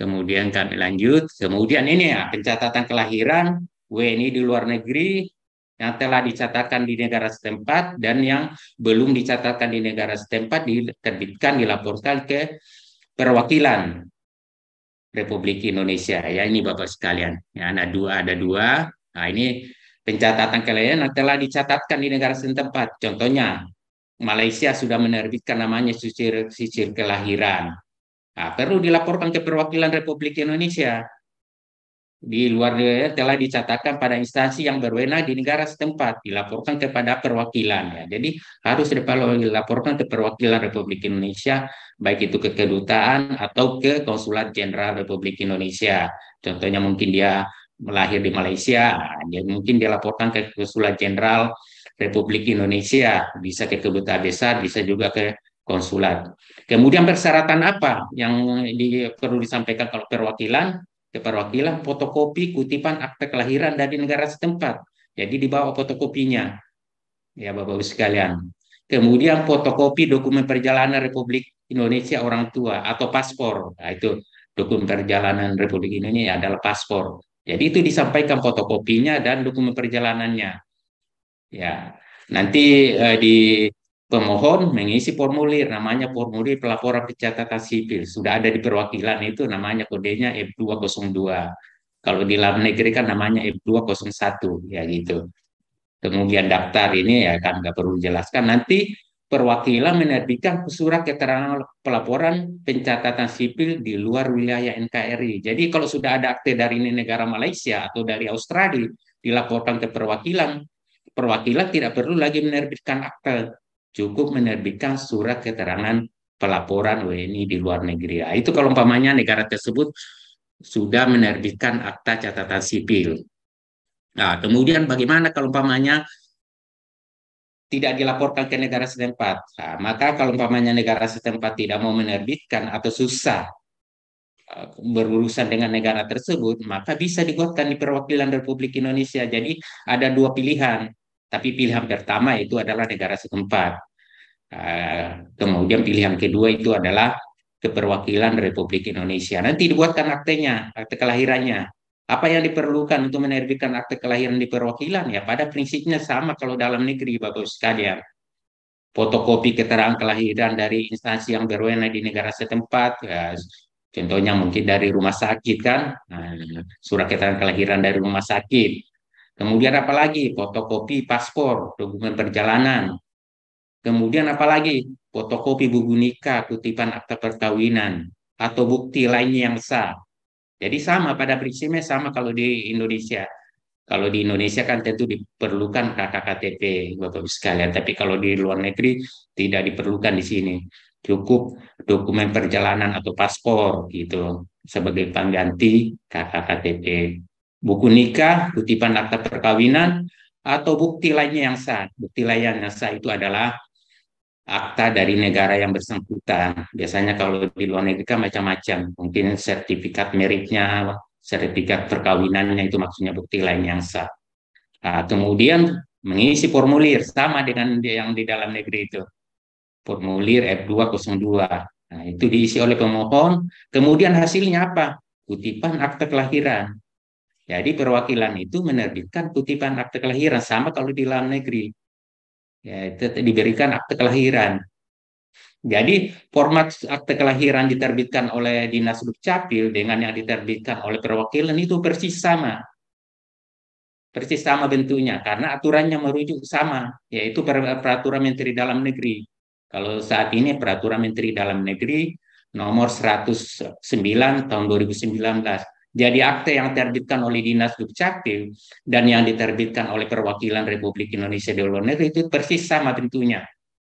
Kemudian kami lanjut, kemudian ini ya pencatatan kelahiran WNI di luar negeri yang telah dicatatkan di negara setempat dan yang belum dicatatkan di negara setempat diterbitkan dilaporkan ke perwakilan Republik Indonesia ya ini Bapak sekalian ya ada dua ada dua nah ini pencatatan kelahiran yang telah dicatatkan di negara setempat contohnya Malaysia sudah menerbitkan namanya sisir kelahiran Nah, perlu dilaporkan ke perwakilan Republik Indonesia. Di luar negeri telah dicatatkan pada instansi yang berwenang di negara setempat, dilaporkan kepada perwakilan. Ya. Jadi harus dilaporkan ke perwakilan Republik Indonesia, baik itu ke kedutaan atau ke Konsulat Jenderal Republik Indonesia. Contohnya mungkin dia melahir di Malaysia, nah, dia mungkin dilaporkan ke Konsulat Jenderal Republik Indonesia, bisa ke kedutaan besar, bisa juga ke konsulat. Kemudian persyaratan apa yang di, perlu disampaikan kalau perwakilan? Ya, perwakilan? fotokopi kutipan akte kelahiran dari negara setempat. Jadi dibawa fotokopinya. Ya Bapak-Ibu sekalian. Kemudian fotokopi dokumen perjalanan Republik Indonesia orang tua atau paspor. Nah, itu dokumen perjalanan Republik Indonesia ya, adalah paspor. Jadi itu disampaikan fotokopinya dan dokumen perjalanannya. Ya. Nanti eh, di pemohon mengisi formulir, namanya formulir pelaporan pencatatan sipil. Sudah ada di perwakilan itu namanya kodenya F202. Kalau di luar negeri kan namanya F201 ya gitu. Kemudian daftar ini ya kan nggak perlu jelaskan. Nanti perwakilan menerbitkan surat keterangan pelaporan pencatatan sipil di luar wilayah NKRI. Jadi kalau sudah ada akte dari negara Malaysia atau dari Australia dilaporkan ke perwakilan, perwakilan tidak perlu lagi menerbitkan akte cukup menerbitkan surat keterangan pelaporan WNI di luar negeri. Nah, itu kalau umpamanya negara tersebut sudah menerbitkan akta catatan sipil. Nah, kemudian bagaimana kalau umpamanya tidak dilaporkan ke negara setempat? Nah, maka kalau umpamanya negara setempat tidak mau menerbitkan atau susah eh, berurusan dengan negara tersebut, maka bisa dibuatkan di perwakilan Republik Indonesia. Jadi ada dua pilihan, tapi pilihan pertama itu adalah negara setempat. Uh, kemudian pilihan kedua itu adalah keperwakilan Republik Indonesia. Nanti dibuatkan aktenya, akte kelahirannya. Apa yang diperlukan untuk menerbitkan akte kelahiran di perwakilan? Ya pada prinsipnya sama kalau dalam negeri, Bapak sekalian. Fotokopi keterangan kelahiran dari instansi yang berwenang di negara setempat, ya, contohnya mungkin dari rumah sakit kan, nah, surat keterangan kelahiran dari rumah sakit, Kemudian apa lagi? Fotokopi paspor, dokumen perjalanan. Kemudian apa lagi? Fotokopi buku nikah, kutipan akta perkawinan, atau bukti lainnya yang sah. Jadi sama pada prinsipnya sama kalau di Indonesia. Kalau di Indonesia kan tentu diperlukan KTP Bapak Ibu sekalian, tapi kalau di luar negeri tidak diperlukan di sini. Cukup dokumen perjalanan atau paspor gitu sebagai pengganti KKTP buku nikah, kutipan akta perkawinan, atau bukti lainnya yang sah. Bukti lainnya yang sah itu adalah akta dari negara yang bersangkutan. Biasanya kalau di luar negeri kan macam-macam. Mungkin sertifikat meritnya, sertifikat perkawinannya itu maksudnya bukti lain yang sah. Nah, kemudian mengisi formulir sama dengan yang di dalam negeri itu. Formulir F202. Nah, itu diisi oleh pemohon. Kemudian hasilnya apa? Kutipan akta kelahiran. Jadi perwakilan itu menerbitkan kutipan akte kelahiran sama kalau di dalam negeri. Ya, itu diberikan akte kelahiran. Jadi format akte kelahiran diterbitkan oleh Dinas Dukcapil dengan yang diterbitkan oleh perwakilan itu persis sama. Persis sama bentuknya karena aturannya merujuk sama, yaitu peraturan Menteri Dalam Negeri. Kalau saat ini peraturan Menteri Dalam Negeri nomor 109 tahun 2019 jadi akte yang diterbitkan oleh Dinas Dukcapil dan yang diterbitkan oleh Perwakilan Republik Indonesia di luar negeri itu persis sama tentunya.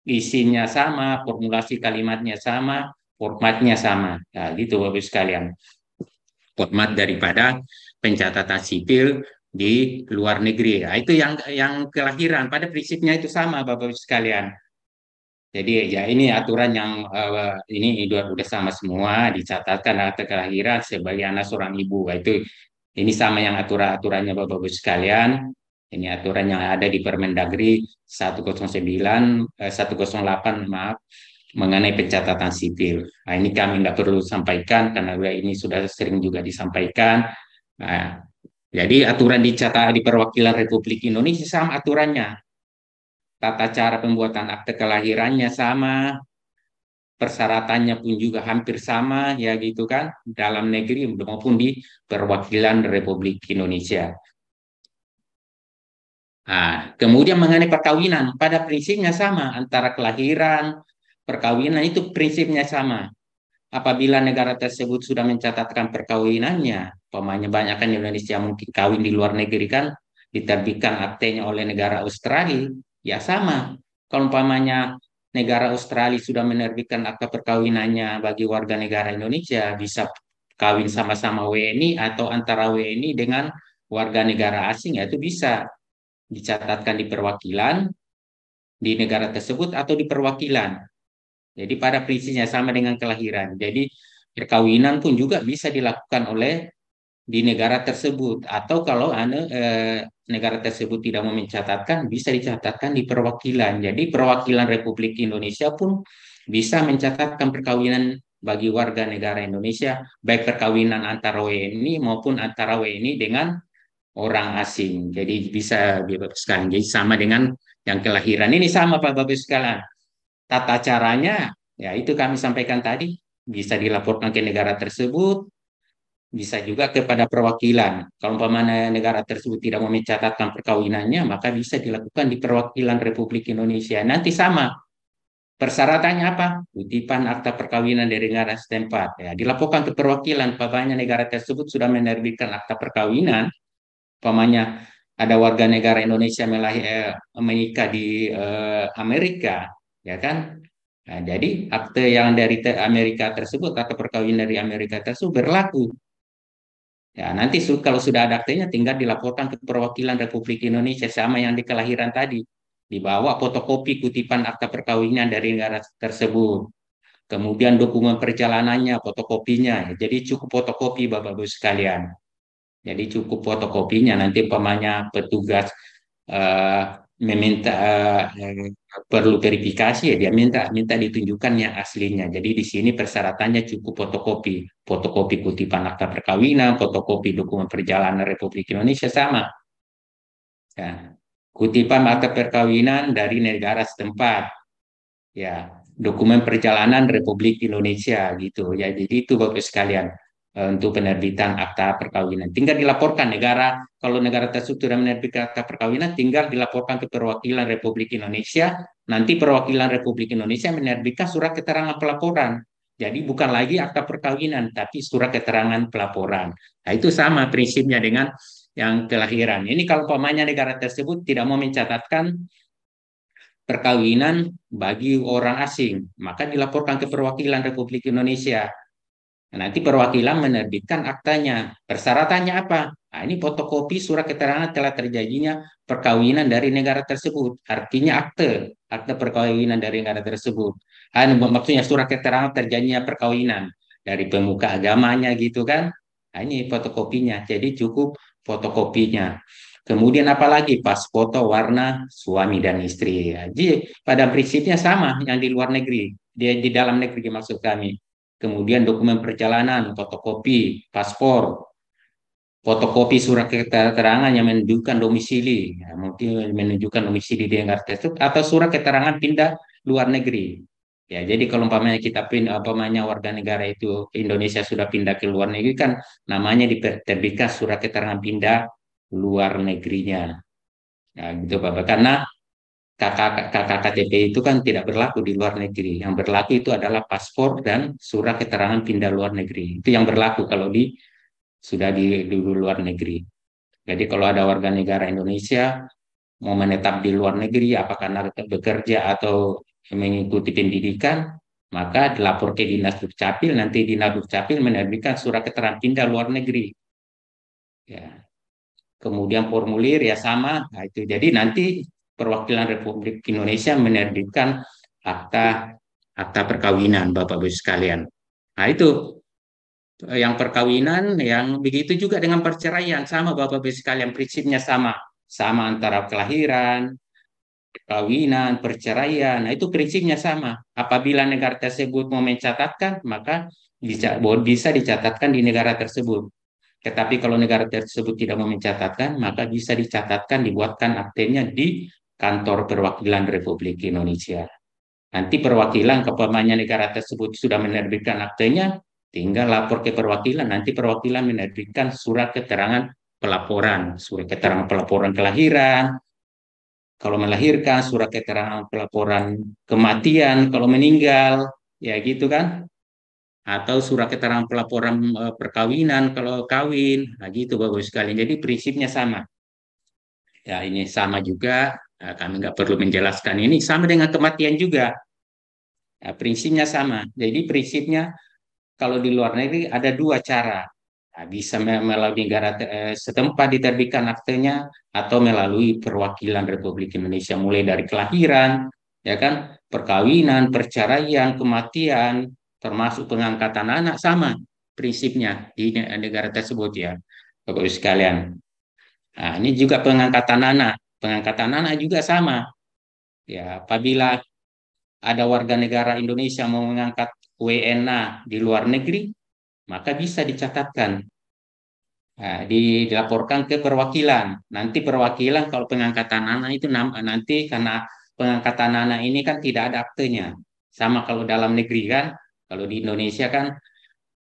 Isinya sama, formulasi kalimatnya sama, formatnya sama. Nah, gitu Bapak sekalian. Format daripada pencatatan sipil di luar negeri. Nah, itu yang yang kelahiran pada prinsipnya itu sama Bapak Ibu sekalian. Jadi ya ini aturan yang uh, ini sudah sama semua dicatatkan akte kelahiran sebagai anak seorang ibu. Nah, itu ini sama yang aturan-aturannya Bapak-Ibu sekalian. Ini aturan yang ada di Permendagri 109 eh, 108 maaf mengenai pencatatan sipil. Nah, ini kami nggak perlu sampaikan karena ini sudah sering juga disampaikan. Nah, jadi aturan dicatat di Perwakilan Republik Indonesia sama aturannya tata cara pembuatan akte kelahirannya sama, persyaratannya pun juga hampir sama ya gitu kan dalam negeri maupun di perwakilan Republik Indonesia. Nah, kemudian mengenai perkawinan, pada prinsipnya sama antara kelahiran, perkawinan itu prinsipnya sama. Apabila negara tersebut sudah mencatatkan perkawinannya, pemainnya banyak kan Indonesia mungkin kawin di luar negeri kan, diterbitkan aktenya oleh negara Australia, Ya sama. Kalau umpamanya negara Australia sudah menerbitkan akta perkawinannya bagi warga negara Indonesia bisa kawin sama-sama WNI atau antara WNI dengan warga negara asing ya itu bisa dicatatkan di perwakilan di negara tersebut atau di perwakilan. Jadi pada prinsipnya sama dengan kelahiran. Jadi perkawinan pun juga bisa dilakukan oleh di negara tersebut atau kalau ane, e, eh, negara tersebut tidak mau mencatatkan bisa dicatatkan di perwakilan. Jadi perwakilan Republik Indonesia pun bisa mencatatkan perkawinan bagi warga negara Indonesia baik perkawinan antara WNI maupun antara WNI dengan orang asing. Jadi bisa dibebaskan. Jadi sama dengan yang kelahiran ini sama Pak Bapak sekalian. Tata caranya ya itu kami sampaikan tadi bisa dilaporkan ke negara tersebut bisa juga kepada perwakilan. Kalau umpamanya negara tersebut tidak mau mencatatkan perkawinannya, maka bisa dilakukan di perwakilan Republik Indonesia. Nanti sama. Persyaratannya apa? Kutipan akta perkawinan dari negara setempat. Ya, dilaporkan ke perwakilan, umpamanya negara tersebut sudah menerbitkan akta perkawinan, umpamanya ada warga negara Indonesia melahir, eh, menikah di eh, Amerika, ya kan? Nah, jadi akte yang dari Amerika tersebut atau perkawinan dari Amerika tersebut berlaku Ya, nanti su kalau sudah ada aktenya tinggal dilaporkan ke perwakilan Republik Indonesia sama yang di kelahiran tadi. Dibawa fotokopi kutipan akta perkawinan dari negara tersebut. Kemudian dokumen perjalanannya, fotokopinya. Jadi cukup fotokopi Bapak-Ibu sekalian. Jadi cukup fotokopinya nanti pemanya petugas eh, meminta hmm. eh, perlu verifikasi ya dia minta minta ditunjukkan yang aslinya. Jadi di sini persyaratannya cukup fotokopi, fotokopi kutipan akta perkawinan, fotokopi dokumen perjalanan Republik Indonesia sama. Ya. Kutipan akta perkawinan dari negara setempat. Ya, dokumen perjalanan Republik Indonesia gitu ya. Jadi itu bagus sekalian. Eh, untuk penerbitan akta perkawinan. Tinggal dilaporkan negara, kalau negara tersebut sudah menerbitkan akta perkawinan, tinggal dilaporkan ke perwakilan Republik Indonesia. Nanti perwakilan Republik Indonesia menerbitkan surat keterangan pelaporan. Jadi bukan lagi akta perkawinan, tapi surat keterangan pelaporan. Nah, itu sama prinsipnya dengan yang kelahiran. Ini kalau pemainnya negara tersebut tidak mau mencatatkan perkawinan bagi orang asing, maka dilaporkan ke perwakilan Republik Indonesia Nah, nanti perwakilan menerbitkan aktanya. Persyaratannya apa? Nah, ini fotokopi surat keterangan telah terjadinya perkawinan dari negara tersebut. Artinya akte, akte perkawinan dari negara tersebut. Ah, maksudnya surat keterangan terjadinya perkawinan dari pemuka agamanya gitu kan. Nah, ini fotokopinya. Jadi cukup fotokopinya. Kemudian apalagi pas foto warna suami dan istri. Jadi pada prinsipnya sama yang di luar negeri, di, di dalam negeri maksud kami kemudian dokumen perjalanan, fotokopi, paspor, fotokopi surat keterangan yang menunjukkan domisili, ya, mungkin menunjukkan domisili di RT atau surat keterangan pindah luar negeri. Ya, jadi kalau umpamanya kita pin apa namanya warga negara itu Indonesia sudah pindah ke luar negeri kan namanya diterbitkan surat keterangan pindah luar negerinya. Nah, gitu Bapak. Karena KKTP itu kan tidak berlaku di luar negeri. Yang berlaku itu adalah paspor dan surat keterangan pindah luar negeri. Itu yang berlaku kalau di sudah di, di luar negeri. Jadi kalau ada warga negara Indonesia mau menetap di luar negeri, apakah karena bekerja atau mengikuti pendidikan, maka dilapor ke dinas dukcapil. Nanti dinas dukcapil menerbitkan surat keterangan pindah luar negeri. Ya. Kemudian formulir ya sama. Nah, itu jadi nanti Perwakilan Republik Indonesia menerbitkan akta akta perkawinan Bapak Ibu sekalian. Nah itu eh, yang perkawinan yang begitu juga dengan perceraian sama Bapak Ibu sekalian prinsipnya sama sama antara kelahiran, perkawinan, perceraian. Nah itu prinsipnya sama. Apabila negara tersebut mau mencatatkan maka bisa, bisa dicatatkan di negara tersebut. Tetapi kalau negara tersebut tidak mau mencatatkan, maka bisa dicatatkan, dibuatkan aktenya di kantor perwakilan Republik Indonesia. Nanti perwakilan keumpamanya negara tersebut sudah menerbitkan aktenya, tinggal lapor ke perwakilan. Nanti perwakilan menerbitkan surat keterangan pelaporan, surat keterangan pelaporan kelahiran, kalau melahirkan, surat keterangan pelaporan kematian, kalau meninggal, ya gitu kan? Atau surat keterangan pelaporan e, perkawinan kalau kawin, nah gitu bagus sekali. Jadi prinsipnya sama. Ya ini sama juga Nah, kami nggak perlu menjelaskan ini sama dengan kematian juga. Nah, prinsipnya sama. Jadi prinsipnya kalau di luar negeri ada dua cara. Nah, bisa melalui negara eh, setempat diterbitkan aktenya atau melalui perwakilan Republik Indonesia mulai dari kelahiran, ya kan, perkawinan, perceraian, kematian, termasuk pengangkatan anak sama prinsipnya di negara tersebut ya, Bapak-Ibu sekalian. Nah, ini juga pengangkatan anak. Pengangkatan anak juga sama. Ya, apabila ada warga negara Indonesia mau mengangkat WNA di luar negeri, maka bisa dicatatkan. Nah, dilaporkan ke perwakilan. Nanti perwakilan kalau pengangkatan anak itu nanti karena pengangkatan anak ini kan tidak ada aktenya. Sama kalau dalam negeri kan, kalau di Indonesia kan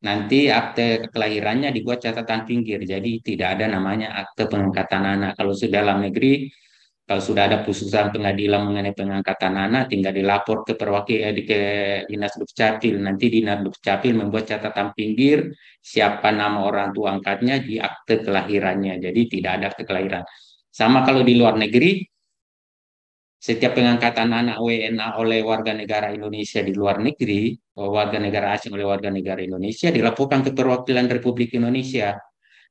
Nanti akte kelahirannya dibuat catatan pinggir, jadi tidak ada namanya akte pengangkatan anak. Kalau sudah dalam negeri, kalau sudah ada putusan pengadilan mengenai pengangkatan anak, tinggal dilapor ke perwakilan eh, ke dinas dukcapil. Nanti dinas dukcapil membuat catatan pinggir siapa nama orang tua angkatnya di akte kelahirannya. Jadi tidak ada akte kelahiran. Sama kalau di luar negeri, setiap pengangkatan anak WNA oleh warga negara Indonesia di luar negeri warga negara asing oleh warga negara Indonesia dilaporkan ke perwakilan Republik Indonesia.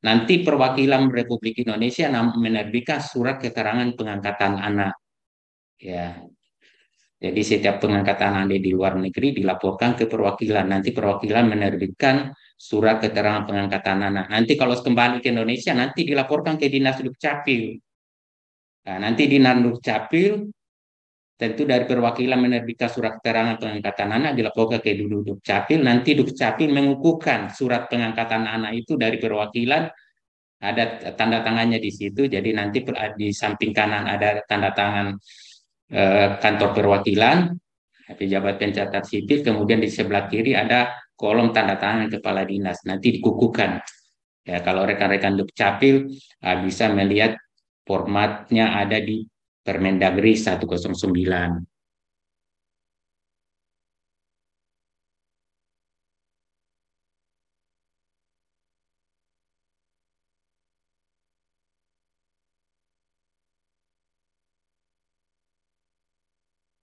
Nanti perwakilan Republik Indonesia menerbitkan surat keterangan pengangkatan anak. Ya. Jadi setiap pengangkatan anak di luar negeri dilaporkan ke perwakilan. Nanti perwakilan menerbitkan surat keterangan pengangkatan anak. Nanti kalau kembali ke Indonesia nanti dilaporkan ke Dinas Dukcapil. Nah, nanti Dinas Dukcapil tentu dari perwakilan menerbitkan surat keterangan pengangkatan anak dilaporkan ke Dukcapil. Nanti Dukcapil mengukuhkan surat pengangkatan anak itu dari perwakilan ada tanda tangannya di situ. Jadi nanti di samping kanan ada tanda tangan eh, kantor perwakilan, pejabat pencatat sipil, kemudian di sebelah kiri ada kolom tanda tangan kepala dinas. Nanti dikukuhkan. Ya, kalau rekan-rekan Dukcapil eh, ah, bisa melihat formatnya ada di Permendagri 109